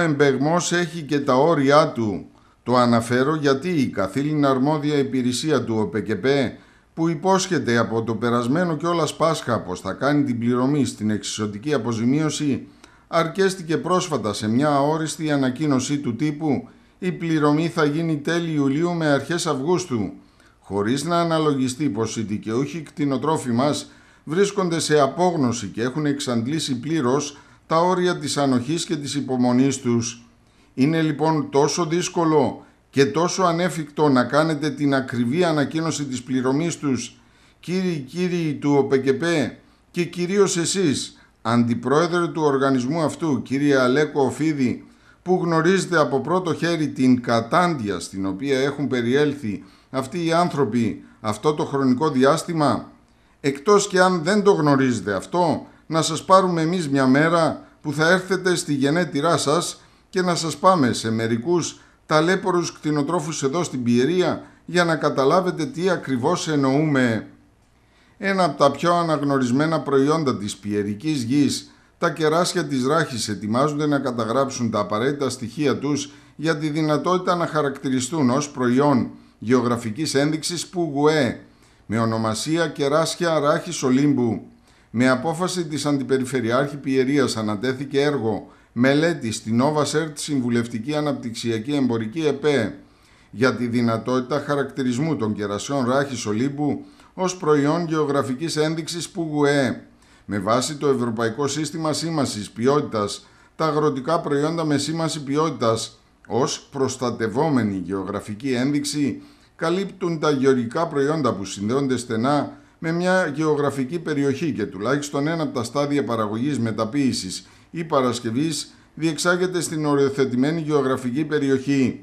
εμπεγμός έχει και τα όρια του. Το αναφέρω γιατί η καθήλυνα αρμόδια υπηρεσία του ΟΠΕΚΕΠΕ που υπόσχεται από το περασμένο κιόλας Πάσχα πως θα κάνει την πληρωμή στην εξισωτική αποζημίωση αρκέστηκε πρόσφατα σε μια αόριστη ανακοίνωση του τύπου η πληρωμή θα γίνει τέλη Ιουλίου με αρχές Αυγούστου χωρίς να αναλογιστεί πως οι δικαιούχοι κτηνοτρόφοι μας βρίσκονται σε απόγνωση και έχουν εξαντλήσει πλήρως τα όρια της ανοχής και της υπομονής τους. Είναι λοιπόν τόσο δύσκολο και τόσο ανέφικτο να κάνετε την ακριβή ανακοίνωση της πληρωμής τους, κύριοι κύριοι του ΟΠΕΚΕΠΕ και κυρίως εσείς, αντιπρόεδρε του οργανισμού αυτού, κύριε Αλέκο Οφίδη, που γνωρίζετε από πρώτο χέρι την κατάντια στην οποία έχουν περιέλθει αυτοί οι άνθρωποι αυτό το χρονικό διάστημα, εκτός και αν δεν το γνωρίζετε αυτό, να σας πάρουμε εμείς μια μέρα που θα έρθετε στη γενέτηρά σας και να σας πάμε σε μερικούς ταλέπορους κτηνοτρόφους εδώ στην Πιερία για να καταλάβετε τι ακριβώς εννοούμε. Ένα από τα πιο αναγνωρισμένα προϊόντα της πιερικής γης, τα κεράσια της ράχης ετοιμάζονται να καταγράψουν τα απαραίτητα στοιχεία τους για τη δυνατότητα να χαρακτηριστούν ως προϊόν γεωγραφικής ένδειξης Πουγουέ, με ονομασία κεράσια ράχης Ολύμπου. Με απόφαση της Αντιπεριφερειάρχη Πιερίας ανατέθηκε έργο μελέτη στην ΟΒΑΣΕΡΤ Συμβουλευτική Αναπτυξιακή Εμπορική ΕΠΕ για τη δυνατότητα χαρακτηρισμού των κερασιών ράχης Ολύμπου ως προϊόν γεωγραφικής ένδειξης ΠΟΥΓΟΕ με βάση το Ευρωπαϊκό Σύστημα Σήμασης Ποιότητας τα αγροτικά προϊόντα με σήμαση ποιότητας ως προστατευόμενη γεωγραφική ένδειξη καλύπτουν τα γεωργικά προϊόντα που συνδέονται στενά με μια γεωγραφική περιοχή και τουλάχιστον ένα από τα στάδια παραγωγής μεταποίησης ή παρασκευής διεξάγεται στην οριοθετημένη γεωγραφική περιοχή.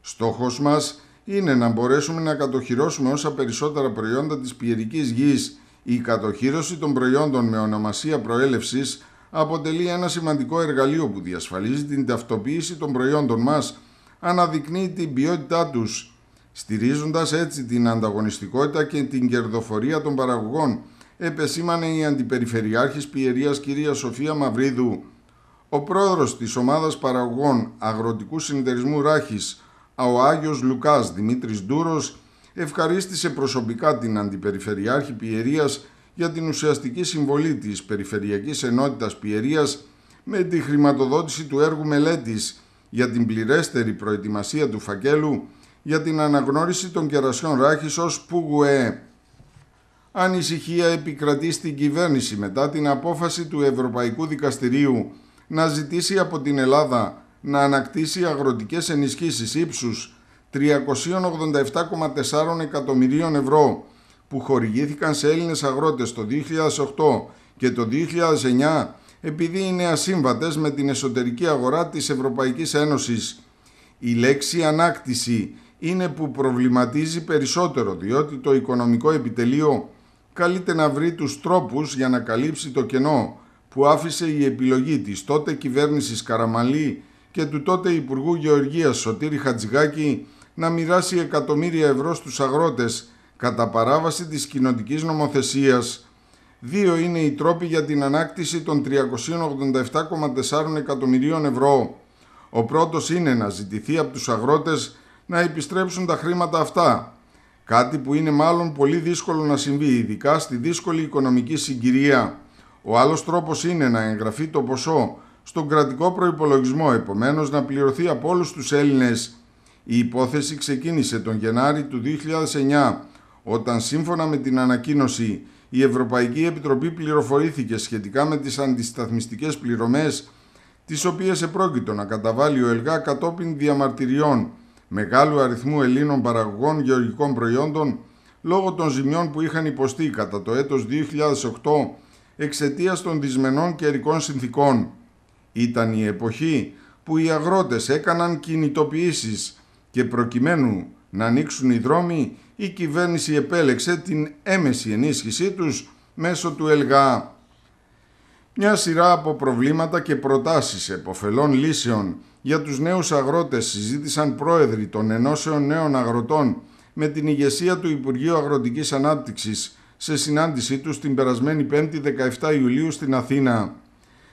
Στόχος μας είναι να μπορέσουμε να κατοχυρώσουμε όσα περισσότερα προϊόντα της πιερικής γης. Η κατοχύρωση των προϊόντων με ονομασία προέλευσης αποτελεί ένα σημαντικό εργαλείο που διασφαλίζει την ταυτοποίηση των προϊόντων μας, αναδεικνύει την ποιότητά τους στηρίζοντας έτσι την ανταγωνιστικότητα και την κερδοφορία των παραγωγών, επεσήμανε η Αντιπεριφερειάρχης Πιερίας κυρία Σοφία Μαυρίδου. Ο πρόεδρος της ομάδας παραγωγών Αγροτικού Συνεταιρισμού Ράχης, ο Άγιος Λουκάς Δημήτρης Ντούρος, ευχαρίστησε προσωπικά την Αντιπεριφερειάρχη Πιερίας για την ουσιαστική συμβολή της Περιφερειακής Ενότητας Πιερίας με τη χρηματοδότηση του έργου μελέτης για την πληρέστερη προετοιμασία του φακέλου για την αναγνώριση των κερασιών Ράχης ως Πουγουέ. Ανησυχία επικρατεί στην κυβέρνηση μετά την απόφαση του Ευρωπαϊκού Δικαστηρίου να ζητήσει από την Ελλάδα να ανακτήσει αγροτικές ενισχύσεις ύψους 387,4 εκατομμυρίων ευρώ που χορηγήθηκαν σε Έλληνες αγρότες το 2008 και το 2009 επειδή είναι ασύμβατες με την εσωτερική αγορά της Ευρωπαϊκής Ένωσης. Η λέξη «ανάκτηση» είναι που προβληματίζει περισσότερο διότι το οικονομικό επιτελείο καλείται να βρει τους τρόπους για να καλύψει το κενό που άφησε η επιλογή της τότε κυβέρνησης Καραμαλή και του τότε Υπουργού Γεωργίας Σωτήρη Χατζηγάκη να μοιράσει εκατομμύρια ευρώ στους αγρότες κατά παράβαση της κοινοτικής νομοθεσίας. Δύο είναι οι τρόποι για την ανάκτηση των 387,4 εκατομμυρίων ευρώ. Ο πρώτος είναι να ζητηθεί από τους αγρότες να επιστρέψουν τα χρήματα αυτά. Κάτι που είναι μάλλον πολύ δύσκολο να συμβεί, ειδικά στη δύσκολη οικονομική συγκυρία. Ο άλλος τρόπος είναι να εγγραφεί το ποσό στον κρατικό προϋπολογισμό, επομένως να πληρωθεί από όλους τους Έλληνες. Η υπόθεση ξεκίνησε τον Γενάρη του 2009, όταν σύμφωνα με την ανακοίνωση η Ευρωπαϊκή Επιτροπή πληροφορήθηκε σχετικά με τις αντισταθμιστικές πληρωμές, τις οποίες επρόκειτο να καταβάλει ο ΕΛΓΑ κατόπιν διαμαρτυριών μεγάλου αριθμού Ελλήνων παραγωγών γεωργικών προϊόντων λόγω των ζημιών που είχαν υποστεί κατά το έτος 2008 εξαιτίας των δυσμενών καιρικών συνθήκων. Ήταν η εποχή που οι αγρότες έκαναν κινητοποιήσεις και προκειμένου να ανοίξουν οι δρόμοι, η κυβέρνηση επέλεξε την έμεση ενίσχυσή τους μέσω του ΕΛΓΑ. Μια σειρά από προβλήματα και προτάσεις εποφελών λύσεων για τους νέους αγρότες συζήτησαν πρόεδροι των Ενώσεων Νέων Αγροτών με την ηγεσία του Υπουργείου Αγροτικής Ανάπτυξης σε συνάντησή τους την περασμένη 5η 17 Ιουλίου στην Αθήνα.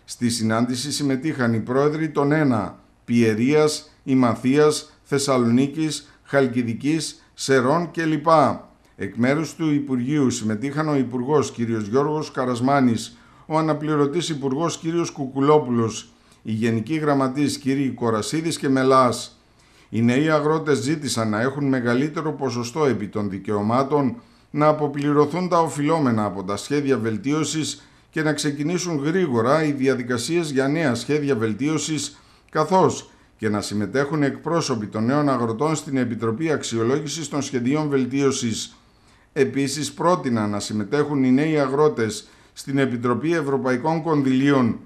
Στη συνάντηση συμμετείχαν οι πρόεδροι των ΕΝΑ, Πιερίας, Ημαθίας, Θεσσαλονίκης, Χαλκιδικής, Σερών κλπ. Εκ μέρους του Υπουργείου συμμετείχαν ο Υπουργός κ. Γιώργος Καρασμάνης, ο Αναπληρωτής Υπουργός κ. Κουκουλόπουλος, η Γενική Γραμματείς κύριοι Κορασίδης και Μελάς. Οι νέοι αγρότες ζήτησαν να έχουν μεγαλύτερο ποσοστό επί των δικαιωμάτων, να αποπληρωθούν τα οφειλόμενα από τα σχέδια βελτίωσης και να ξεκινήσουν γρήγορα οι διαδικασίες για νέα σχέδια βελτίωσης, καθώς και να συμμετέχουν εκπρόσωποι των νέων αγροτών στην Επιτροπή Αξιολόγησης των Σχεδίων Βελτίωσης. Επίσης πρότεινα να συμμετέχουν οι νέοι αγρότες στην Επιτροπή Ευρωπαϊκών Κονδυλίων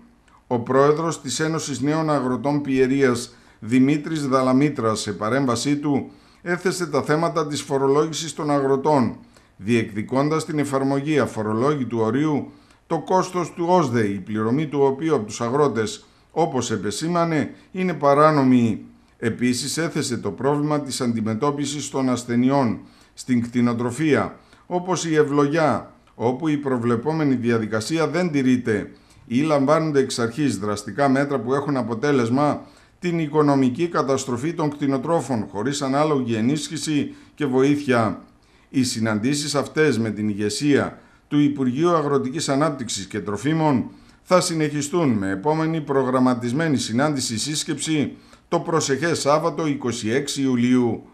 ο πρόεδρος της Ένωσης Νέων Αγροτών Πιερίας Δημήτρης Δαλαμήτρας σε παρέμβασή του έθεσε τα θέματα της φορολόγησης των αγροτών, διεκδικώντας την εφαρμογή αφορολόγητου ορίου το κόστος του ΩΣΔΕ, η πληρωμή του οποίου από τους αγρότες, όπως επεσήμανε, είναι παράνομη. Επίσης έθεσε το πρόβλημα της αντιμετώπισης των ασθενειών στην κτηνοτροφία, όπως η ευλογιά, όπου η προβλεπόμενη διαδικασία δεν τηρείται ή λαμβάνονται εξ αρχής δραστικά μέτρα που έχουν αποτέλεσμα την οικονομική καταστροφή των κτηνοτρόφων χωρίς ανάλογη ενίσχυση και βοήθεια. Οι συναντήσεις αυτές με την ηγεσία του Υπουργείου Αγροτικής Ανάπτυξης και Τροφίμων θα συνεχιστούν με επόμενη προγραμματισμένη συνάντηση σύσκεψη το προσεχές Σάββατο 26 Ιουλίου.